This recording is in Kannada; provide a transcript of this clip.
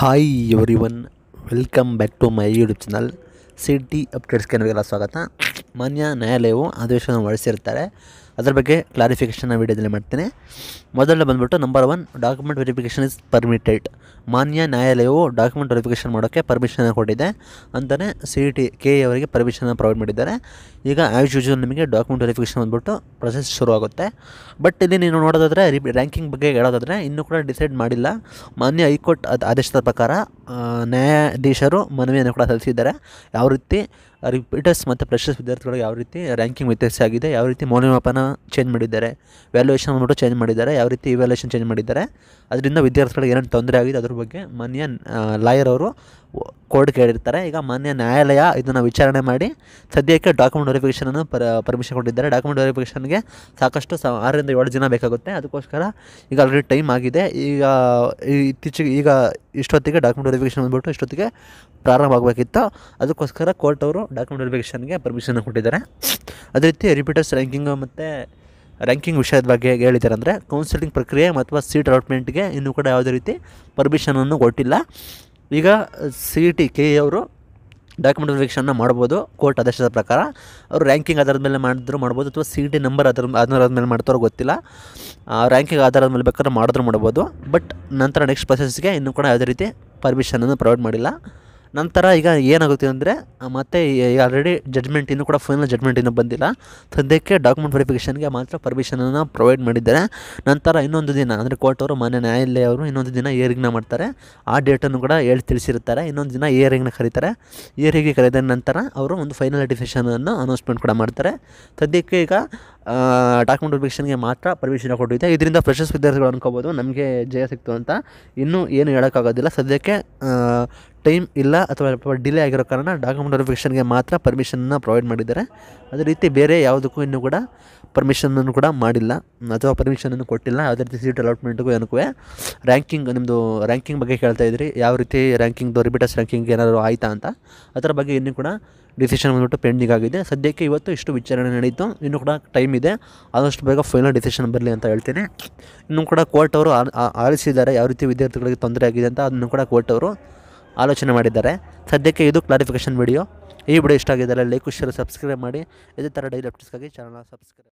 hi everyone welcome back to my YouTube channel city ಅಪ್ಡೇಟ್ಸ್ಗೆ ನಮಗೆಲ್ಲ ಸ್ವಾಗತ ಮಾನ್ಯ ನ್ಯಾಯಾಲಯವು ಆದೇಶವನ್ನು ಹೊರಡಿಸಿರ್ತಾರೆ ಅದರ ಬಗ್ಗೆ ಕ್ಲಾರಿಫಿಕೇಷನ್ ವಿಡಿಯೋದಲ್ಲಿ ಮಾಡ್ತೇನೆ ಮೊದಲು ಬಂದುಬಿಟ್ಟು number one document verification is permitted ಮಾನ್ಯ ನ್ಯಾಯಾಲಯವು ಡಾಕ್ಯುಮೆಂಟ್ ವೆರಿಫಿಕೇಷನ್ ಮಾಡೋಕ್ಕೆ ಪರ್ಮಿಷನ್ ಕೊಟ್ಟಿದೆ ಅಂತಲೇ C E T K e ಅವರಿಗೆ ಪರ್ಮಿಷನ್ನ ಪ್ರೊವೈಡ್ ಮಾಡಿದ್ದಾರೆ ಈಗ ಆ್ಯಸ್ ನಿಮಗೆ ಡಾಕ್ಯುಮೆಂಟ್ ವೆರಿಫಿಕೇಷನ್ ಬಂದುಬಿಟ್ಟು ಪ್ರೊಸೆಸ್ ಶುರು ಆಗುತ್ತೆ ಬಟ್ ಇಲ್ಲಿ ನೀವು ನೋಡೋದಾದರೆ ರ್ಯಾಂಕಿಂಗ್ ಬಗ್ಗೆ ಹೇಳೋದಾದರೆ ಇನ್ನೂ ಕೂಡ ಡಿಸೈಡ್ ಮಾಡಿಲ್ಲ ಮಾನ್ಯ ಹೈಕೋರ್ಟ್ ಆದೇಶದ ಪ್ರಕಾರ ನ್ಯಾಯಾಧೀಶರು ಮನವಿಯನ್ನು ಕೂಡ ಸಲ್ಲಿಸಿದ್ದಾರೆ ಯಾವ ರೀತಿ ರಿಪೀಟರ್ಸ್ ಮತ್ತು ಪ್ರೆಷರ್ಸ್ ವಿದ್ಯಾರ್ಥಿಗಳಿಗೆ ಯಾವ ರೀತಿ ರ್ಯಾಂಕಿಂಗ್ ವ್ಯತ್ಯಾಸ ಆಗಿದೆ ಯಾವ ರೀತಿ ಮೌಲ್ಯಮಾಪನ ಚೇಂಜ್ ಮಾಡಿದ್ದಾರೆ ವ್ಯಾಲ್ಯೂಯೇಷನ್ ಮಾಡಿಬಿಟ್ಟು ಚೇಂಜ್ ಮಾಡಿದ್ದಾರೆ ಯಾವ ರೀತಿ ಇವ್ಯಾಲ್ಯೂಯೇಷನ್ ಚೇಂಜ್ ಮಾಡಿದ್ದಾರೆ ಅದರಿಂದ ವಿದ್ಯಾರ್ಥಿಗಳಿಗೆ ಏನೇನು ತೊಂದರೆ ಆಗಿದೆ ಅದ್ರ ಬಗ್ಗೆ ಮಾನ್ಯ ಲಾಯರ್ ಅವರು ಕೋರ್ಟ್ ಕೇಳಿರ್ತಾರೆ ಈಗ ಮಾನ್ಯ ನ್ಯಾಯಾಲಯ ಇದನ್ನು ವಿಚಾರಣೆ ಮಾಡಿ ಸದ್ಯಕ್ಕೆ ಡಾಕ್ಯುಮೆಂಟ್ ವೆರಿಫಿಕೇಷನನ್ನು ಪರ ಪರ್ಮಿಷನ್ ಕೊಟ್ಟಿದ್ದಾರೆ ಡಾಕ್ಯುಮೆಂಟ್ ವೆರಿಫಿಕೇಷನ್ಗೆ ಸಾಕಷ್ಟು ಸ ಆರರಿಂದ ಏಳು ದಿನ ಬೇಕಾಗುತ್ತೆ ಅದಕ್ಕೋಸ್ಕರ ಈಗ ಆಲ್ರೆಡಿ ಟೈಮ್ ಆಗಿದೆ ಈಗ ಇತ್ತೀಚೆಗೆ ಈಗ ಇಷ್ಟೊತ್ತಿಗೆ ಡಾಕ್ಯುಮೆಂಟ್ ವೆರಿಫಿಕೇಷನ್ ಬಂದ್ಬಿಟ್ಟು ಇಷ್ಟೊತ್ತಿಗೆ ಪ್ರಾರಂಭ ಆಗಬೇಕಿತ್ತು ಅದಕ್ಕೋಸ್ಕರ ಕೋರ್ಟ್ ಅವರು ಡಾಕ್ಯುಮೆಂಟ್ ವೆರಿಫಿಕೇಷನ್ಗೆ ಪರ್ಮಿಷನ್ ಕೊಟ್ಟಿದ್ದಾರೆ ಅದೇ ರೀತಿ ರಿಪೀಟರ್ಸ್ ರ್ಯಾಂಕಿಂಗ್ ಮತ್ತು ರ್ಯಾಂಕಿಂಗ್ ವಿಷಯದ ಬಗ್ಗೆ ಹೇಳಿದ್ದಾರೆ ಅಂದರೆ ಕೌನ್ಸಿಲಿಂಗ್ ಪ್ರಕ್ರಿಯೆ ಅಥವಾ ಸೀಟ್ ಅಲಾಟ್ಮೆಂಟ್ಗೆ ಇನ್ನೂ ಕೂಡ ಯಾವುದೇ ರೀತಿ ಪರ್ಮಿಷನನ್ನು ಕೊಟ್ಟಿಲ್ಲ ಈಗ ಸಿ ಟಿ ಕೆ ಅವರು ಡಾಕ್ಯುಮೆಂಟ್ ವೆರಿಫಿಕೇಷನ್ನ ಮಾಡ್ಬೋದು ಕೋರ್ಟ್ ಆದೇಶದ ಪ್ರಕಾರ ಅವರು ರ್ಯಾಂಕಿಂಗ್ ಆಧಾರದ ಮೇಲೆ ಮಾಡಿದ್ರು ಮಾಡ್ಬೋದು ಅಥವಾ ಸಿ ಡಿ ನಂಬರ್ ಅದರ ಆಧಾರದ ಮೇಲೆ ಮಾಡ್ತಾರೋ ಗೊತ್ತಿಲ್ಲ ರ್ಯಾಂಕಿಂಗ್ ಆಧಾರದ ಮೇಲೆ ಬೇಕಾದ್ರೆ ಮಾಡಿದ್ರು ಮಾಡ್ಬೋದು ಬಟ್ ನಂತರ ನೆಕ್ಸ್ಟ್ ಪ್ರೊಸೆಸ್ಗೆ ಇನ್ನೂ ಕೂಡ ಯಾವುದೇ ರೀತಿ ಪರ್ಮಿಷನನ್ನು ಪ್ರೊವೈಡ್ ಮಾಡಿಲ್ಲ ನಂತರ ಈಗ ಏನಾಗುತ್ತೆ ಅಂದರೆ ಮತ್ತೆ ಆಲ್ರೆಡಿ ಜಡ್ಮೆಂಟ್ ಇನ್ನೂ ಕೂಡ ಫೈನಲ್ ಜಡ್ಮೆಂಟ್ ಇನ್ನೂ ಬಂದಿಲ್ಲ ಸದ್ಯಕ್ಕೆ ಡಾಕ್ಯುಮೆಂಟ್ ವೆರಿಫಿಕೇಷನ್ಗೆ ಮಾತ್ರ ಪರ್ಮಿಷನನ್ನು ಪ್ರೊವೈಡ್ ಮಾಡಿದ್ದಾರೆ ನಂತರ ಇನ್ನೊಂದು ದಿನ ಅಂದರೆ ಕೋರ್ಟ್ ಅವರು ಮಾನ್ಯ ನ್ಯಾಯಾಲಯ ಅವರು ಇನ್ನೊಂದು ದಿನ ಏರಿಂಗ್ನ ಮಾಡ್ತಾರೆ ಆ ಡೇಟನ್ನು ಕೂಡ ಹೇಳಿ ತಿಳಿಸಿರ್ತಾರೆ ಇನ್ನೊಂದು ದಿನ ಏರಿಂಗ್ನ ಕರೀತಾರೆ ಏರಿಗೆ ಕರೆದ ನಂತರ ಅವರು ಒಂದು ಫೈನಲ್ ಡಿಸಿಷನನ್ನು ಅನೌನ್ಸ್ಮೆಂಟ್ ಕೂಡ ಮಾಡ್ತಾರೆ ಸದ್ಯಕ್ಕೆ ಈಗ ಡಾಕ್ಯುಮೆಂಟ್ ವೆರಿಫಿಕೇಷನ್ಗೆ ಮಾತ್ರ ಪರ್ಮಿಷನ್ ಕೊಟ್ಟಿದೆ ಇದರಿಂದ ಪ್ರಶಸ್ತಿ ವಿದ್ಯಾರ್ಥಿಗಳು ಅನ್ಕೋಬೋದು ನಮಗೆ ಜಯ ಸಿಕ್ತು ಅಂತ ಇನ್ನೂ ಏನು ಹೇಳೋಕ್ಕಾಗೋದಿಲ್ಲ ಸದ್ಯಕ್ಕೆ ಟೈಮ್ ಇಲ್ಲ ಅಥವಾ ಡಿಲೇ ಆಗಿರೋ ಕಾರಣ ಡಾಕ್ಯುಮೆಂಟ್ ವೆರಿಫಿಕೇಷನ್ಗೆ ಮಾತ್ರ ಪರ್ಮಿಷನ್ನ ಪ್ರೊವೈಡ್ ಮಾಡಿದ್ದಾರೆ ಅದೇ ರೀತಿ ಬೇರೆ ಯಾವುದಕ್ಕೂ ಇನ್ನೂ ಕೂಡ ಪರ್ಮಿಷನನ್ನು ಕೂಡ ಮಾಡಿಲ್ಲ ಅಥವಾ ಪರ್ಮಿಷನನ್ನು ಕೊಟ್ಟಿಲ್ಲ ಯಾವುದೇ ರೀತಿ ಸೀಟ್ ಅಲಾಟ್ಮೆಂಟ್ಗೂ ಏನಕ್ಕೂ ರ್ಯಾಂಕಿಂಗ್ ನಿಮ್ಮದು ರ್ಯಾಂಕಿಂಗ್ ಬಗ್ಗೆ ಕೇಳ್ತಾ ಇದ್ರಿ ಯಾವ ರೀತಿ ರ್ಯಾಂಕಿಂಗ್ ದೊರಿಬಿಟಸ್ ರ್ಯಾಂಕಿಂಗ್ ಏನಾದರೂ ಆಯಿತಾ ಅಂತ ಅದರ ಬಗ್ಗೆ ಇನ್ನೂ ಕೂಡ ಡಿಸಿಷನ್ ಬಂದ್ಬಿಟ್ಟು ಪೆಂಡಿಂಗ್ ಆಗಿದೆ ಸದ್ಯಕ್ಕೆ ಇವತ್ತು ಇಷ್ಟು ವಿಚಾರಣೆ ನಡೀತು ಇನ್ನೂ ಕೂಡ ಟೈಮ್ ಇದೆ ಆದಷ್ಟು ಬೇಗ ಫೈನಲ್ ಡಿಸಿಷನ್ ಬರಲಿ ಅಂತ ಹೇಳ್ತೀನಿ ಇನ್ನೂ ಕೂಡ ಕೋರ್ಟ್ ಅವರು ಆಲಿಸಿದ್ದಾರೆ ಯಾವ ರೀತಿ ವಿದ್ಯಾರ್ಥಿಗಳಿಗೆ ತೊಂದರೆ ಆಗಿದೆ ಅಂತ ಅದನ್ನು ಕೂಡ ಕೋರ್ಟ್ ಅವರು ಆಲೋಚನೆ ಮಾಡಿದ್ದಾರೆ ಸದ್ಯಕ್ಕೆ ಇದು ಕ್ಲಾರಿಫಿಕೇಶನ್ ವಿಡಿಯೋ ಈ ವಿಡಿಯೋ ಇಷ್ಟ ಆಗಿದ್ದರೆ ಲೈಕ್ ಶೇರ್ ಸಬ್ಸ್ಕ್ರೈಬ್ ಮಾಡಿ ಇದೇ ಥರ ಡೈಲಿ ಅಪ್ಡೇಟ್ಸ್ಗಾಗಿ ಚಾನಲ್ನ ಸಬ್ಸ್ಕ್ರೈಬ್